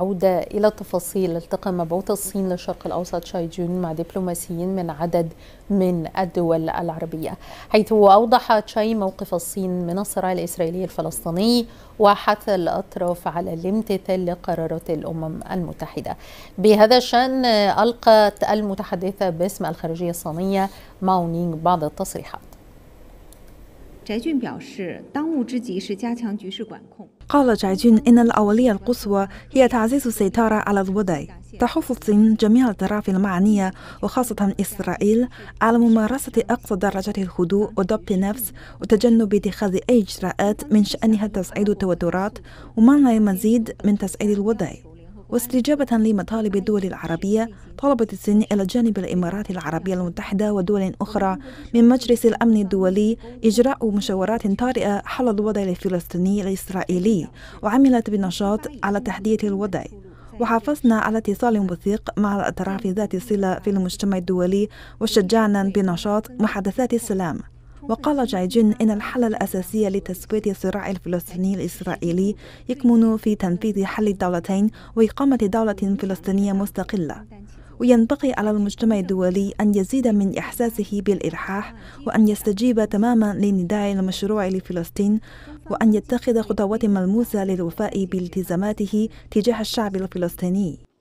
عودة إلى التفاصيل التقى مبعوث الصين للشرق الأوسط شاي جون مع دبلوماسيين من عدد من الدول العربية حيث أوضح تشاي موقف الصين من الصراع الإسرائيلي الفلسطيني وحث الأطراف على الامتثال لقرارات الأمم المتحدة بهذا الشأن ألقت المتحدثة باسم الخارجية الصينية ماونينغ بعض التصريحات 翟俊表示，当务之急是加强局势管控。قال جايجين إن الأولية القصوى هي تعزيز السيطرة على الوضع تحث الصين جميع الأطراف المعنية وخاصة إسرائيل على ممارسة أقصى درجة الهدوء وضبط النفس وتجنب اتخاذ أي إجراءات من شأنها تصعيد التوترات ومنع المزيد من تصعيد الوضع واستجابة لمطالب الدول العربية طلبت الصين إلى جانب الإمارات العربية المتحدة ودول أخرى من مجلس الأمن الدولي إجراء مشاورات طارئة حول الوضع الفلسطيني الإسرائيلي وعملت بنشاط على تحديث الوضع وحافظنا على اتصال وثيق مع الأطراف ذات الصلة في المجتمع الدولي وشجعنا بنشاط محادثات السلام وقال جاي إن الحل الأساسي لتسوية الصراع الفلسطيني الإسرائيلي يكمن في تنفيذ حل الدولتين وإقامة دولة فلسطينية مستقلة وينبغي على المجتمع الدولي أن يزيد من إحساسه بالإلحاح وأن يستجيب تماما للنداء المشروع لفلسطين وأن يتخذ خطوات ملموسة للوفاء بالتزاماته تجاه الشعب الفلسطيني